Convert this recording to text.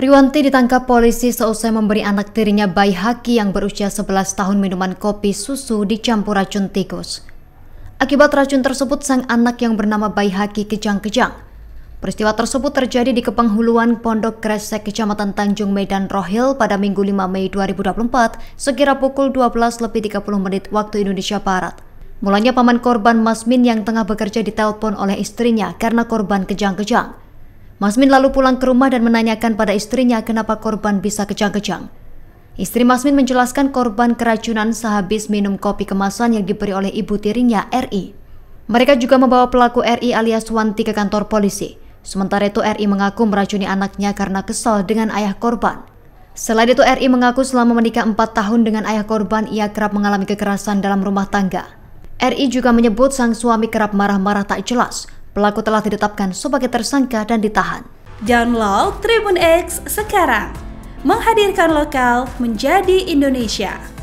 Riwanti ditangkap polisi seusai memberi anak tirinya bayi Haki yang berusia 11 tahun minuman kopi susu dicampur racun tikus. Akibat racun tersebut, sang anak yang bernama Bayi Haki kejang-kejang. Peristiwa tersebut terjadi di Kepenghuluan Pondok Kresek, Kecamatan Tanjung Medan Rohil pada Minggu 5 Mei 2024, sekira pukul 12 lebih 30 menit waktu Indonesia Barat. Mulanya paman korban Masmin yang tengah bekerja ditelepon oleh istrinya karena korban kejang-kejang. Masmin lalu pulang ke rumah dan menanyakan pada istrinya kenapa korban bisa kejang-kejang. Istri Masmin menjelaskan korban keracunan sehabis minum kopi kemasan yang diberi oleh ibu tirinya, RI. Mereka juga membawa pelaku RI alias Wanti ke kantor polisi. Sementara itu RI mengaku meracuni anaknya karena kesal dengan ayah korban. Selain itu RI mengaku selama menikah 4 tahun dengan ayah korban ia kerap mengalami kekerasan dalam rumah tangga. RI juga menyebut sang suami kerap marah-marah tak jelas, Pelaku telah ditetapkan sebagai tersangka dan ditahan. Download Tribun X sekarang. Menghadirkan lokal menjadi Indonesia.